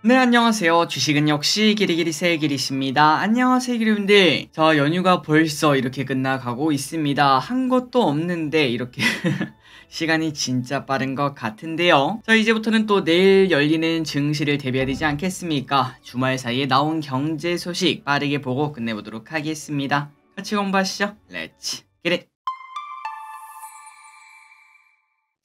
네 안녕하세요 주식은 역시 길이길이 세길이십니다 안녕하세요 길이분들저 연휴가 벌써 이렇게 끝나가고 있습니다 한 것도 없는데 이렇게 시간이 진짜 빠른 것 같은데요 자 이제부터는 또 내일 열리는 증시를 대비해야 되지 않겠습니까 주말 사이에 나온 경제 소식 빠르게 보고 끝내보도록 하겠습니다 같이 공부하시죠 렛츠 기릿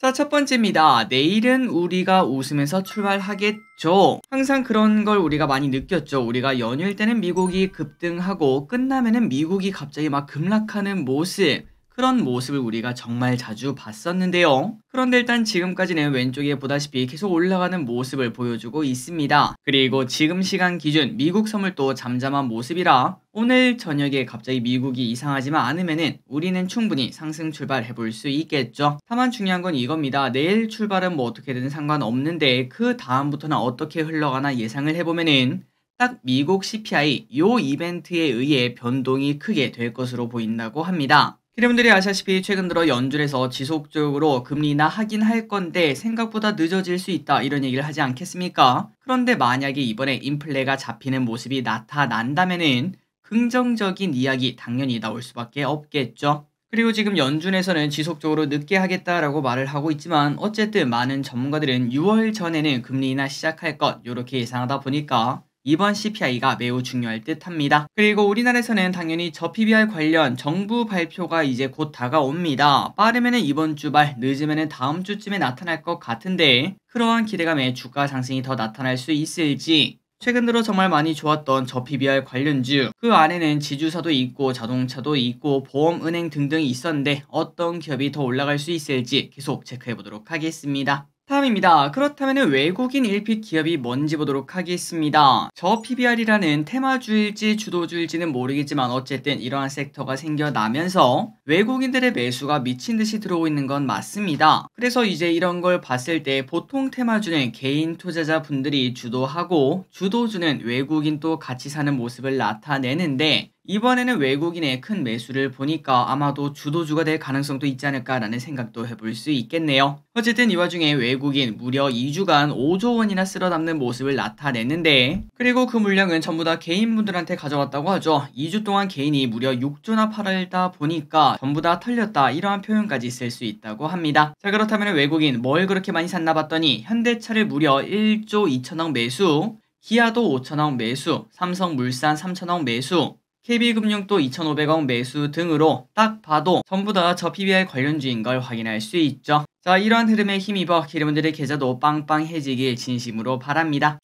자, 첫 번째입니다. 내일은 우리가 웃으면서 출발하겠죠. 항상 그런 걸 우리가 많이 느꼈죠. 우리가 연휴일 때는 미국이 급등하고 끝나면은 미국이 갑자기 막 급락하는 모습. 그런 모습을 우리가 정말 자주 봤었는데요. 그런데 일단 지금까지는 왼쪽에 보다시피 계속 올라가는 모습을 보여주고 있습니다. 그리고 지금 시간 기준 미국 선물도 잠잠한 모습이라 오늘 저녁에 갑자기 미국이 이상하지만 않으면 우리는 충분히 상승 출발해볼 수 있겠죠. 다만 중요한 건 이겁니다. 내일 출발은 뭐 어떻게든 상관없는데 그 다음부터는 어떻게 흘러가나 예상을 해보면은 딱 미국 CPI 요 이벤트에 의해 변동이 크게 될 것으로 보인다고 합니다. 여러분들이 아시다시피 최근 들어 연준에서 지속적으로 금리 나하긴할 건데 생각보다 늦어질 수 있다 이런 얘기를 하지 않겠습니까? 그런데 만약에 이번에 인플레가 잡히는 모습이 나타난다면은 긍정적인 이야기 당연히 나올 수밖에 없겠죠. 그리고 지금 연준에서는 지속적으로 늦게 하겠다라고 말을 하고 있지만 어쨌든 많은 전문가들은 6월 전에는 금리 나 시작할 것 이렇게 예상하다 보니까 이번 CPI가 매우 중요할 듯 합니다. 그리고 우리나라에서는 당연히 저 PBR 관련 정부 발표가 이제 곧 다가옵니다. 빠르면 이번 주 말, 늦으면 다음 주쯤에 나타날 것 같은데 그러한 기대감에 주가 상승이 더 나타날 수 있을지 최근 들어 정말 많이 좋았던 저 PBR 관련주 그 안에는 지주사도 있고 자동차도 있고 보험은행 등등 있었는데 어떤 기업이 더 올라갈 수 있을지 계속 체크해 보도록 하겠습니다. 다음입니다. 그렇다면 외국인 일픽 기업이 뭔지 보도록 하겠습니다. 저 PBR이라는 테마주일지 주도주일지는 모르겠지만 어쨌든 이러한 섹터가 생겨나면서 외국인들의 매수가 미친 듯이 들어오고 있는 건 맞습니다. 그래서 이제 이런 걸 봤을 때 보통 테마주는 개인 투자자 분들이 주도하고 주도주는 외국인 또 같이 사는 모습을 나타내는데 이번에는 외국인의 큰 매수를 보니까 아마도 주도주가 될 가능성도 있지 않을까라는 생각도 해볼 수 있겠네요. 어쨌든 이 와중에 외국인 무려 2주간 5조 원이나 쓸어담는 모습을 나타냈는데 그리고 그 물량은 전부 다 개인분들한테 가져왔다고 하죠. 2주 동안 개인이 무려 6조나 팔다 보니까 전부 다 털렸다 이러한 표현까지 쓸 수 있다고 합니다. 자 그렇다면 외국인 뭘 그렇게 많이 샀나 봤더니 현대차를 무려 1조 2천억 매수 기아도 5천억 매수, 삼성물산 3천억 매수, KB금융도 2 5 0 0억 매수 등으로 딱 봐도 전부 다 저 PBR 관련주인 걸 확인할 수 있죠. 자 이런 흐름에 힘입어 기름들의 계좌도 빵빵해지길 진심으로 바랍니다.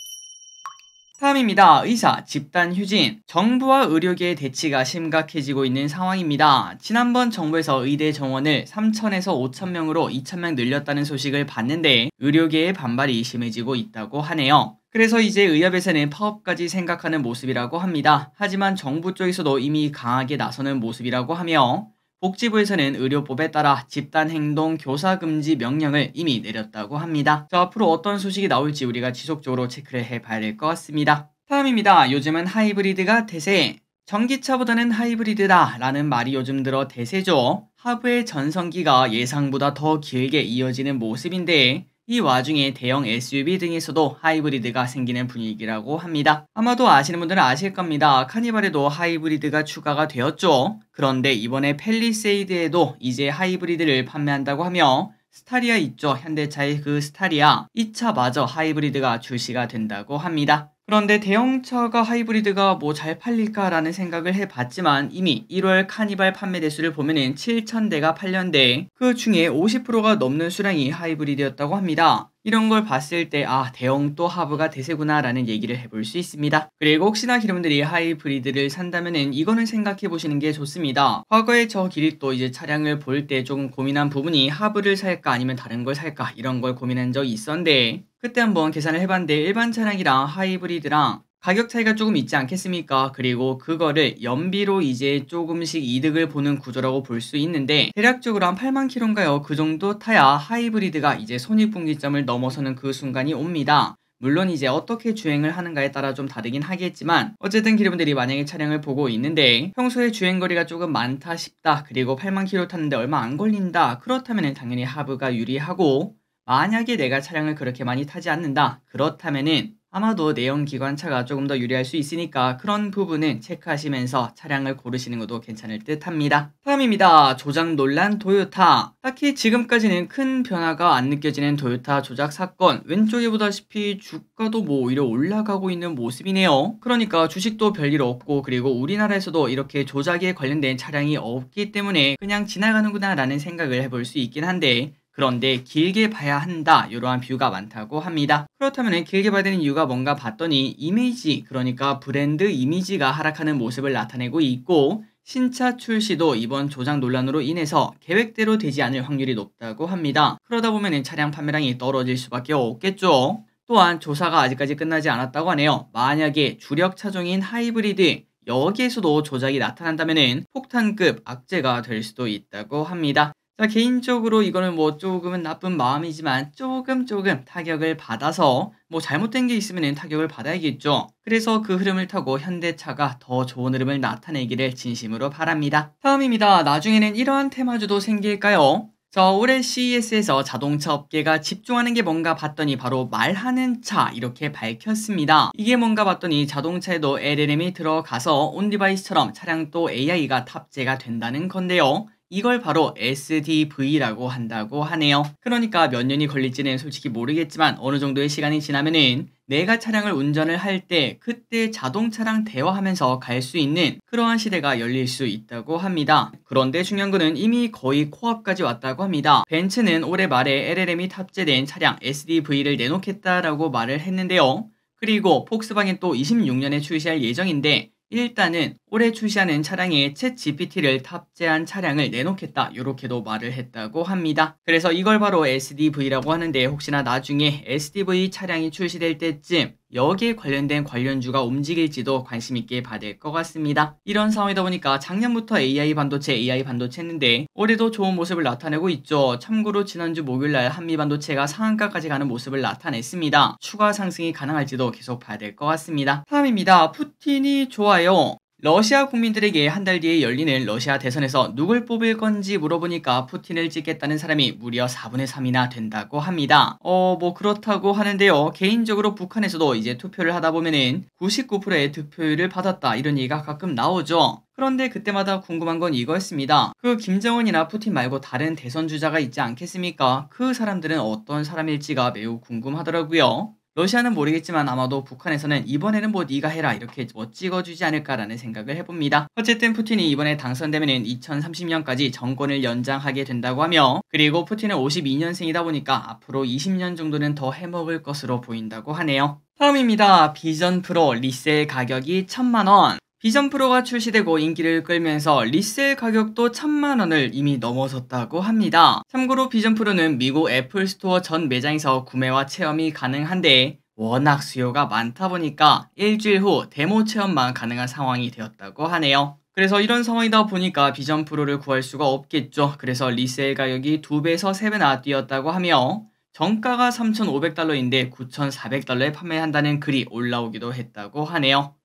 다음입니다. 의사 집단 휴진. 정부와 의료계의 대치가 심각해지고 있는 상황입니다. 지난번 정부에서 의대 정원을 3천에서 5천 명으로 2천 명 늘렸다는 소식을 봤는데 의료계의 반발이 심해지고 있다고 하네요. 그래서 이제 의협에서는 파업까지 생각하는 모습이라고 합니다. 하지만 정부 쪽에서도 이미 강하게 나서는 모습이라고 하며 복지부에서는 의료법에 따라 집단행동 교사금지 명령을 이미 내렸다고 합니다. 저 앞으로 어떤 소식이 나올지 우리가 지속적으로 체크를 해봐야 될 것 같습니다. 다음입니다. 요즘은 하이브리드가 대세. 전기차보다는 하이브리드다 라는 말이 요즘 들어 대세죠. 하부의 전성기가 예상보다 더 길게 이어지는 모습인데 이 와중에 대형 SUV 등에서도 하이브리드가 생기는 분위기라고 합니다. 아마도 아시는 분들은 아실 겁니다. 카니발에도 하이브리드가 추가가 되었죠. 그런데 이번에 펠리세이드에도 이제 하이브리드를 판매한다고 하며 스타리아 있죠. 현대차의 그 스타리아 2차마저 하이브리드가 출시가 된다고 합니다. 그런데 대형차가 하이브리드가 뭐 잘 팔릴까라는 생각을 해봤지만 이미 1월 카니발 판매 대수를 보면은 7,000대가 팔렸는데 그 중에 50%가 넘는 수량이 하이브리드였다고 합니다. 이런 걸 봤을 때 아 대형 또 하브가 대세구나 라는 얘기를 해볼 수 있습니다. 그리고 혹시나 기름들이 하이브리드를 산다면 이거는 생각해보시는 게 좋습니다. 과거에 저 길이 또 이제 차량을 볼 때 조금 고민한 부분이 하브를 살까 아니면 다른 걸 살까 이런 걸 고민한 적이 있었는데 그때 한번 계산을 해봤는데 일반 차량이랑 하이브리드랑 가격 차이가 조금 있지 않겠습니까? 그리고 그거를 연비로 이제 조금씩 이득을 보는 구조라고 볼 수 있는데 대략적으로 한 8만 킬로인가요? 그 정도 타야 하이브리드가 이제 손익분기점을 넘어서는 그 순간이 옵니다. 물론 이제 어떻게 주행을 하는가에 따라 좀 다르긴 하겠지만 어쨌든 기름들이 만약에 차량을 보고 있는데 평소에 주행거리가 조금 많다 싶다 그리고 8만 킬로 탔는데 얼마 안 걸린다 그렇다면 당연히 하브가 유리하고 만약에 내가 차량을 그렇게 많이 타지 않는다 그렇다면은 아마도 내연 기관차가 조금 더 유리할 수 있으니까 그런 부분은 체크하시면서 차량을 고르시는 것도 괜찮을 듯 합니다. 다음입니다. 조작 논란 도요타 딱히 지금까지는 큰 변화가 안 느껴지는 도요타 조작 사건 왼쪽에 보다시피 주가도 뭐 오히려 올라가고 있는 모습이네요. 그러니까 주식도 별일 없고 그리고 우리나라에서도 이렇게 조작에 관련된 차량이 없기 때문에 그냥 지나가는구나 라는 생각을 해볼 수 있긴 한데 그런데 길게 봐야 한다 이러한 뷰가 많다고 합니다. 그렇다면 길게 봐야 되는 이유가 뭔가 봤더니 이미지 그러니까 브랜드 이미지가 하락하는 모습을 나타내고 있고 신차 출시도 이번 조작 논란으로 인해서 계획대로 되지 않을 확률이 높다고 합니다. 그러다 보면 차량 판매량이 떨어질 수밖에 없겠죠. 또한 조사가 아직까지 끝나지 않았다고 하네요. 만약에 주력 차종인 하이브리드 여기에서도 조작이 나타난다면 폭탄급 악재가 될 수도 있다고 합니다. 개인적으로 이거는 뭐 조금은 나쁜 마음이지만 조금 조금 타격을 받아서 뭐 잘못된 게 있으면 타격을 받아야겠죠. 그래서 그 흐름을 타고 현대차가 더 좋은 흐름을 나타내기를 진심으로 바랍니다. 다음입니다. 나중에는 이러한 테마주도 생길까요? 자, 올해 CES에서 자동차 업계가 집중하는 게 뭔가 봤더니 바로 말하는 차 이렇게 밝혔습니다. 이게 뭔가 봤더니 자동차에도 LLM이 들어가서 온디바이스처럼 차량 또 AI가 탑재가 된다는 건데요. 이걸 바로 SDV라고 한다고 하네요. 그러니까 몇 년이 걸릴지는 솔직히 모르겠지만 어느 정도의 시간이 지나면은 내가 차량을 운전을 할 때 그때 자동차랑 대화하면서 갈 수 있는 그러한 시대가 열릴 수 있다고 합니다. 그런데 중요한 거는 이미 거의 코앞까지 왔다고 합니다. 벤츠는 올해 말에 LLM이 탑재된 차량 SDV를 내놓겠다라고 말을 했는데요. 그리고 폭스바겐 또 26년에 출시할 예정인데 일단은 올해 출시하는 차량에 챗 GPT를 탑재한 차량을 내놓겠다 이렇게도 말을 했다고 합니다. 그래서 이걸 바로 SDV라고 하는데 혹시나 나중에 SDV 차량이 출시될 때쯤 여기에 관련된 관련주가 움직일지도 관심 있게 받을 것 같습니다. 이런 상황이다 보니까 작년부터 AI 반도체, AI 반도체 했는데 올해도 좋은 모습을 나타내고 있죠. 참고로 지난주 목요일날 한미 반도체가 상한가까지 가는 모습을 나타냈습니다. 추가 상승이 가능할지도 계속 봐야 될 것 같습니다. 다음입니다. 푸틴이 좋아요. 러시아 국민들에게 한 달 뒤에 열리는 러시아 대선에서 누굴 뽑을 건지 물어보니까 푸틴을 찍겠다는 사람이 무려 4분의 3이나 된다고 합니다. 어, 뭐 그렇다고 하는데요. 개인적으로 북한에서도 이제 투표를 하다 보면은 99%의 투표율을 받았다 이런 얘기가 가끔 나오죠. 그런데 그때마다 궁금한 건 이거였습니다. 그 김정은이나 푸틴 말고 다른 대선 주자가 있지 않겠습니까? 그 사람들은 어떤 사람일지가 매우 궁금하더라고요. 러시아는 모르겠지만 아마도 북한에서는 이번에는 뭐 네가 해라 이렇게 뭐 찍어주지 않을까라는 생각을 해봅니다. 어쨌든 푸틴이 이번에 당선되면 2030년까지 정권을 연장하게 된다고 하며 그리고 푸틴은 52년생이다 보니까 앞으로 20년 정도는 더 해먹을 것으로 보인다고 하네요. 다음입니다. 비전 프로 리셀 가격이 1 천만원 비전 프로가 출시되고 인기를 끌면서 리셀 가격도 천만 원을 이미 넘어섰다고 합니다. 참고로 비전 프로는 미국 애플 스토어 전 매장에서 구매와 체험이 가능한데 워낙 수요가 많다 보니까 일주일 후 데모 체험만 가능한 상황이 되었다고 하네요. 그래서 이런 상황이다 보니까 비전 프로를 구할 수가 없겠죠. 그래서 리셀 가격이 2배에서 3배나 뛰었다고 하며 정가가 3,500달러인데 9,400달러에 판매한다는 글이 올라오기도 했다고 하네요.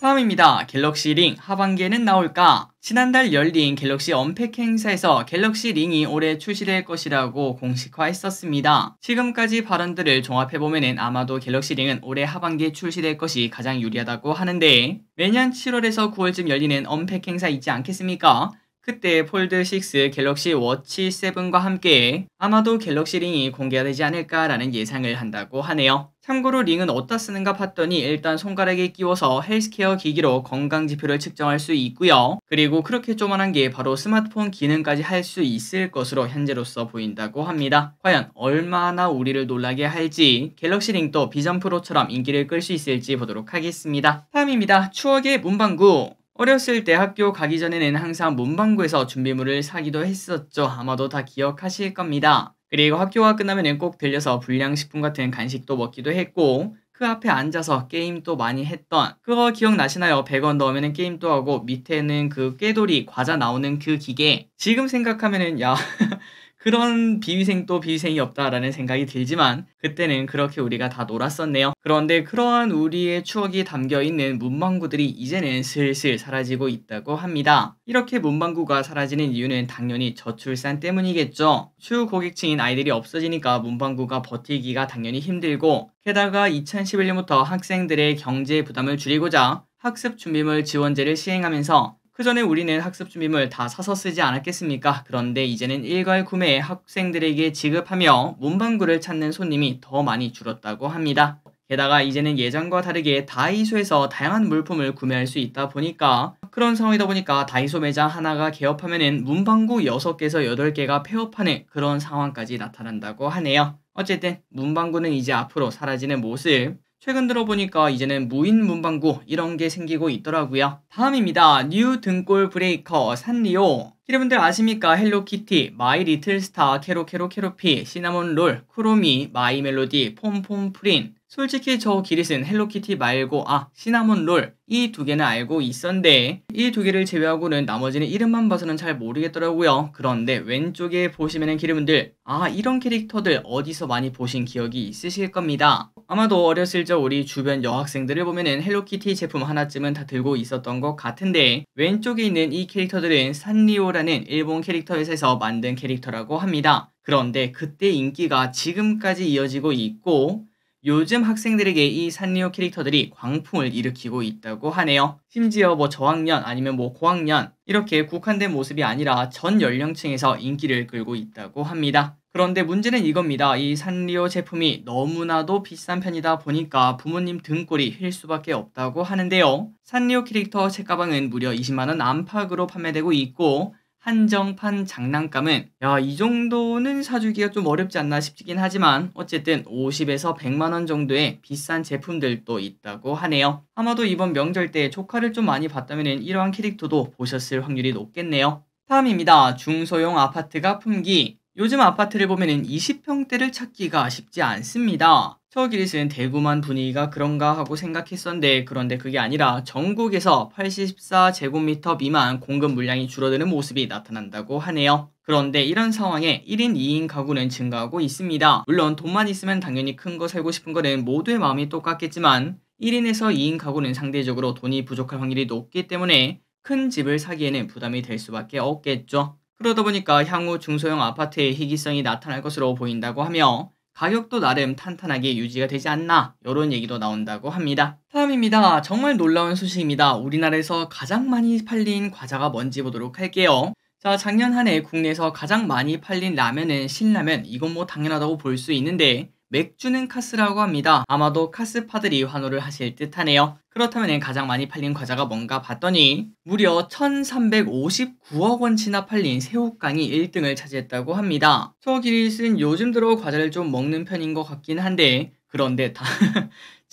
다음입니다. 갤럭시 링 하반기에는 나올까? 지난달 열린 갤럭시 언팩 행사에서 갤럭시 링이 올해 출시될 것이라고 공식화했었습니다. 지금까지 발언들을 종합해보면 아마도 갤럭시 링은 올해 하반기에 출시될 것이 가장 유리하다고 하는데 매년 7월에서 9월쯤 열리는 언팩 행사 있지 않겠습니까? 그때 폴드6 갤럭시 워치 7과 함께 아마도 갤럭시 링이 공개되지 않을까라는 예상을 한다고 하네요. 참고로 링은 어디다 쓰는가 봤더니 일단 손가락에 끼워서 헬스케어 기기로 건강 지표를 측정할 수 있고요. 그리고 그렇게 조만한 게 바로 스마트폰 기능까지 할 수 있을 것으로 현재로서 보인다고 합니다. 과연 얼마나 우리를 놀라게 할지 갤럭시 링도 비전 프로처럼 인기를 끌 수 있을지 보도록 하겠습니다. 다음입니다. 추억의 문방구 어렸을 때 학교 가기 전에는 항상 문방구에서 준비물을 사기도 했었죠. 아마도 다 기억하실 겁니다. 그리고 학교가 끝나면 꼭 들려서 불량식품 같은 간식도 먹기도 했고 그 앞에 앉아서 게임도 많이 했던 그거 기억나시나요? 100원 넣으면 게임도 하고 밑에는 그 꾀돌이 과자 나오는 그 기계 지금 생각하면은 야 그런 비위생도 비위생이 없다라는 생각이 들지만 그때는 그렇게 우리가 다 놀았었네요. 그런데 그러한 우리의 추억이 담겨있는 문방구들이 이제는 슬슬 사라지고 있다고 합니다. 이렇게 문방구가 사라지는 이유는 당연히 저출산 때문이겠죠. 추후 고객층인 아이들이 없어지니까 문방구가 버티기가 당연히 힘들고 게다가 2011년부터 학생들의 경제 부담을 줄이고자 학습 준비물 지원제를 시행하면서 그 전에 우리는 학습 준비물 다 사서 쓰지 않았겠습니까? 그런데 이제는 일괄 구매에 학생들에게 지급하며 문방구를 찾는 손님이 더 많이 줄었다고 합니다. 게다가 이제는 예전과 다르게 다이소에서 다양한 물품을 구매할 수 있다 보니까 그런 상황이다 보니까 다이소 매장 하나가 개업하면은 문방구 6개에서 8개가 폐업하는 그런 상황까지 나타난다고 하네요. 어쨌든 문방구는 이제 앞으로 사라지는 모습 최근 들어보니까 이제는 무인 문방구 이런 게 생기고 있더라고요. 다음입니다. 뉴 등골 브레이커 산리오 여러분들 아십니까? 헬로키티, 마이 리틀 스타, 캐로캐로 캐로피, 시나몬 롤, 크로미, 마이 멜로디, 폼폼 프린 솔직히 저 기릿은 헬로키티 말고 아 시나몬 롤 이 두 개는 알고 있었는데 이 두 개를 제외하고는 나머지는 이름만 봐서는 잘 모르겠더라고요. 그런데 왼쪽에 보시면은 기름들 아 이런 캐릭터들 어디서 많이 보신 기억이 있으실 겁니다. 아마도 어렸을 적 우리 주변 여학생들을 보면은 헬로키티 제품 하나쯤은 다 들고 있었던 것 같은데 왼쪽에 있는 이 캐릭터들은 산리오라는 일본 캐릭터 회사에서 만든 캐릭터라고 합니다. 그런데 그때 인기가 지금까지 이어지고 있고 요즘 학생들에게 이 산리오 캐릭터들이 광풍을 일으키고 있다고 하네요. 심지어 뭐 저학년 아니면 뭐 고학년 이렇게 국한된 모습이 아니라 전 연령층에서 인기를 끌고 있다고 합니다. 그런데 문제는 이겁니다. 이 산리오 제품이 너무나도 비싼 편이다 보니까 부모님 등골이 휠 수밖에 없다고 하는데요. 산리오 캐릭터 책가방은 무려 20만원 안팎으로 판매되고 있고 한정판 장난감은 야 이 정도는 사주기가 좀 어렵지 않나 싶긴 하지만 어쨌든 50에서 100만원 정도의 비싼 제품들도 있다고 하네요. 아마도 이번 명절 때 조카를 좀 많이 봤다면 이러한 캐릭터도 보셨을 확률이 높겠네요. 다음입니다. 중소형 아파트 가품기 요즘 아파트를 보면 20평대를 찾기가 쉽지 않습니다. 저 길이 쓰는 대구만 분위기가 그런가 하고 생각했었는데 그런데 그게 아니라 전국에서 84제곱미터 미만 공급 물량이 줄어드는 모습이 나타난다고 하네요. 그런데 이런 상황에 1인 2인 가구는 증가하고 있습니다. 물론 돈만 있으면 당연히 큰 거 살고 싶은 거는 모두의 마음이 똑같겠지만 1인에서 2인 가구는 상대적으로 돈이 부족할 확률이 높기 때문에 큰 집을 사기에는 부담이 될 수밖에 없겠죠. 그러다 보니까 향후 중소형 아파트의 희귀성이 나타날 것으로 보인다고 하며 가격도 나름 탄탄하게 유지가 되지 않나 이런 얘기도 나온다고 합니다. 다음입니다. 정말 놀라운 소식입니다. 우리나라에서 가장 많이 팔린 과자가 뭔지 보도록 할게요. 자, 작년 한 해 국내에서 가장 많이 팔린 라면은 신라면, 이건 뭐 당연하다고 볼 수 있는데 맥주는 카스라고 합니다. 아마도 카스파들이 환호를 하실 듯하네요. 그렇다면 가장 많이 팔린 과자가 뭔가 봤더니 무려 1359억 원치나 팔린 새우깡이 1등을 차지했다고 합니다. 저 기리스는 요즘 들어 과자를 좀 먹는 편인 것 같긴 한데 그런데 다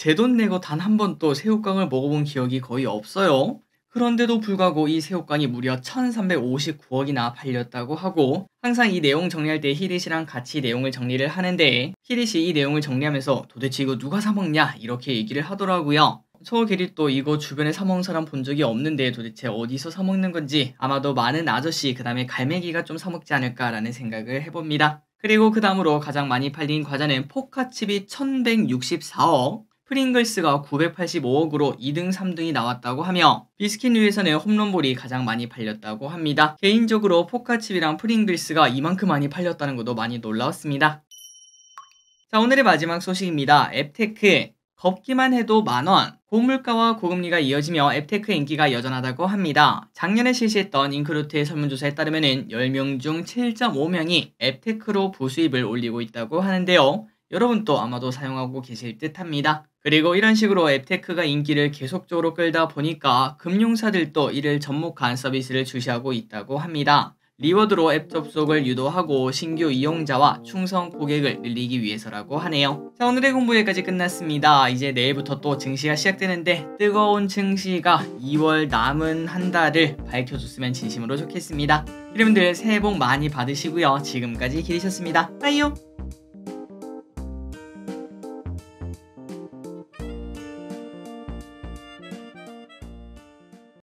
제 돈 내고 단 한 번도 새우깡을 먹어본 기억이 거의 없어요. 그런데도 불구하고 이 새우깡이 무려 1359억이나 팔렸다고 하고 항상 이 내용 정리할 때 히릿이랑 같이 내용을 정리를 하는데 히릿이 이 내용을 정리하면서 도대체 이거 누가 사먹냐 이렇게 얘기를 하더라고요. 서울기립도 이거 주변에 사먹는 사람 본 적이 없는데 도대체 어디서 사먹는 건지 아마도 많은 아저씨 그 다음에 갈매기가 좀 사먹지 않을까라는 생각을 해봅니다. 그리고 그 다음으로 가장 많이 팔린 과자는 포카칩이 1164억, 프링글스가 985억으로 2등, 3등이 나왔다고 하며 비스킨류에서는 홈런볼이 가장 많이 팔렸다고 합니다. 개인적으로 포카칩이랑 프링글스가 이만큼 많이 팔렸다는 것도 많이 놀라웠습니다. 자 오늘의 마지막 소식입니다. 앱테크 걷기만 해도 만원 고물가와 고금리가 이어지며 앱테크 인기가 여전하다고 합니다. 작년에 실시했던 잉크루트의 설문조사에 따르면 10명 중 7.5명이 앱테크로 부수입을 올리고 있다고 하는데요. 여러분도 아마도 사용하고 계실 듯합니다. 그리고 이런 식으로 앱테크가 인기를 계속적으로 끌다 보니까 금융사들도 이를 접목한 서비스를 주시하고 있다고 합니다. 리워드로 앱 접속을 유도하고 신규 이용자와 충성 고객을 늘리기 위해서라고 하네요. 자 오늘의 공부 여기까지 끝났습니다. 이제 내일부터 또 증시가 시작되는데 뜨거운 증시가 2월 남은 한 달을 밝혀줬으면 진심으로 좋겠습니다. 여러분들 새해 복 많이 받으시고요. 지금까지 기리셨습니다. 빠이요!